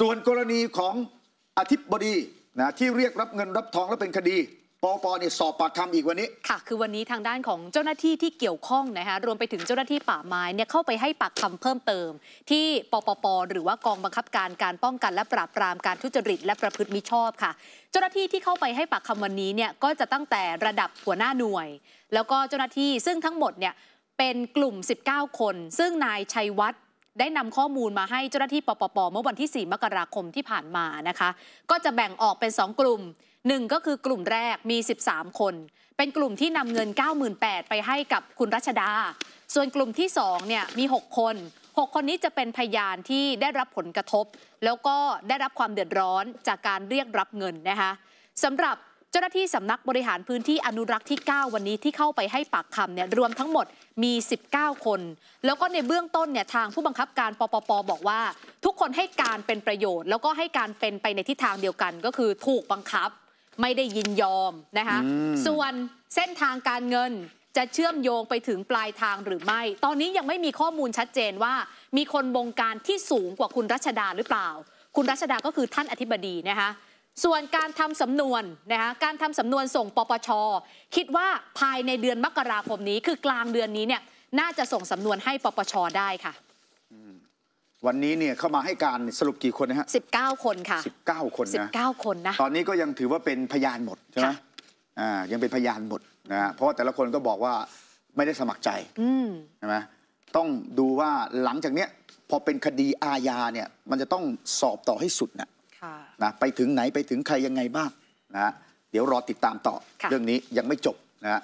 ส่วนกรณีของอธิบดีนะที่เรียกรับเงินรับทองและเป็นคดีปปเนี่ยสอบปากคำอีกวันนี้ค่ะคือวันนี้ทางด้านของเจ้าหน้าที่ที่เกี่ยวข้องนะคะรวมไปถึงเจ้าหน้าที่ป่าไม้เนี่ยเข้าไปให้ปากคำเพิ่มเติม ที่ปปปหรือว่ากองบังคับการการป้องกัน และปราบปรามการทุจริต และประพฤติมิชอบค่ะเจ้าหน้าที่ที่เข้าไปให้ปากคำวันนี้เนี่ยก็จะตั้งแต่ระดับหัวหน้าหน่วย แล้วก็เจ้าหน้าที่ซึ่งทั้งหมดเนี่ยเป็นกลุ่ม 19 คน ซึ่งนายชัยวัฒน์ได้นำข้อมูลมาให้เจ้าหน้าที่ปปป เมื่อวันที่ 4 มกราคมที่ผ่านมานะคะ ก็จะแบ่งออกเป็น 2 กลุ่ม 1 ก็คือกลุ่มแรก มี 13 คน เป็นกลุ่มที่นำเงิน 98,000ไปให้กับคุณรัชดา ส่วนกลุ่มที่2เนี่ย มี 6 คน 6 คนนี้จะเป็นพยานที่ได้รับผลกระทบ แล้วก็ได้รับความเดือดร้อนจากการเรียกรับเงินนะคะสำหรับเจ้าหน้าที่สำนักบริหารพื้นที่อนุรักษ์ที่ 9 วันนี้ที่เข้าไปให้ปากคำเนี่ยรวมทั้งหมดมี 19 คน แล้วก็ในเบื้องต้นเนี่ยทางผู้บังคับการปปปบอกว่า ทุกคนให้การเป็นประโยชน์ แล้วก็ให้การเป็นไปในทิศทางเดียวกันก็คือถูกบังคับ ไม่ได้ยินยอมนะคะ ส่วนเส้นทางการเงินจะเชื่อมโยงไปถึงปลายทางหรือไม่ ตอนนี้ยังไม่มีข้อมูลชัดเจนว่ามีคนบงการที่สูงกว่าคุณรัชดาหรือเปล่า คุณรัชดาก็คือท่านอธิบดีนะคะส่วนการทำสำนวนนะคะการทำสำนวนส่งปปชคิดว่าภายในเดือนมกราคมนี้ คือกลางเดือนนี้เนี่ยน่าจะส่งสำนวนให้ปปชได้ค่ะวันนี้เนี่ยเข้ามาให้การสรุปกี่คนนะฮะสิบเก้าคนค่ะสิบเก้าคนนะสิบเก้าคนนะตอนนี้ก็ยังถือว่าเป็นพยานหมดใช่ไหมอ่ายังเป็นพยานหมดนะฮะเพราะว่าแต่ละคนก็บอกว่าไม่ได้สมัครใจใช่ไหมต้องดูว่าหลังจากเนี้ยพอเป็นคดีอาญาเนี่ย มันจะต้องสอบต่อให้สุดนะ่ะนะไปถึงไหนไปถึงใครยังไงบ้างนะเดี๋ยวรอติดตามต่อเรื่องนี้ยังไม่จบนะฮะ